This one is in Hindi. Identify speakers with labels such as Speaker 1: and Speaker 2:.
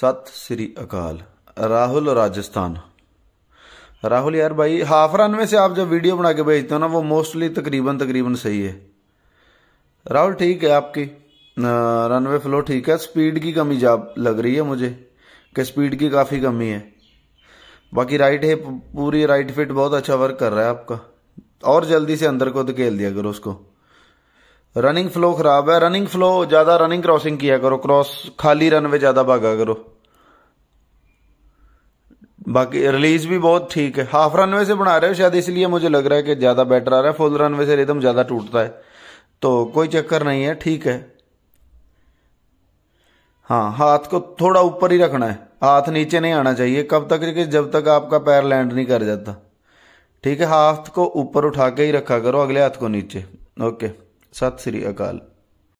Speaker 1: सत श्री अकाल राहुल राजस्थान राहुल यार भाई हाफ रन में से आप जब वीडियो बना के भेजते हो ना वो मोस्टली तकरीबन तकरीबन सही है राहुल ठीक है आपकी रनवे फ्लो ठीक है स्पीड की कमी जा लग रही है मुझे कि स्पीड की काफ़ी कमी है बाकी राइट है पूरी राइट फिट बहुत अच्छा वर्क कर रहा है आपका और जल्दी से अंदर को धकेल दिया करो उसको रनिंग फ्लो खराब है रनिंग फ्लो ज़्यादा रनिंग क्रॉसिंग किया करो क्रॉस खाली रन वे ज़्यादा भागा करो बाकी रिलीज भी बहुत ठीक है हाफ रनवे से बना रहे हो शायद इसलिए मुझे लग रहा है कि ज़्यादा बेटर आ रहा है फुल रनवे से रिदम ज़्यादा टूटता है तो कोई चक्कर नहीं है ठीक है हाँ हाथ को थोड़ा ऊपर ही रखना है हाथ नीचे नहीं आना चाहिए कब तक कि जब तक आपका पैर लैंड नहीं कर जाता ठीक है हाथ को ऊपर उठा के ही रखा करो अगले हाथ को नीचे ओके सत श्री अकाल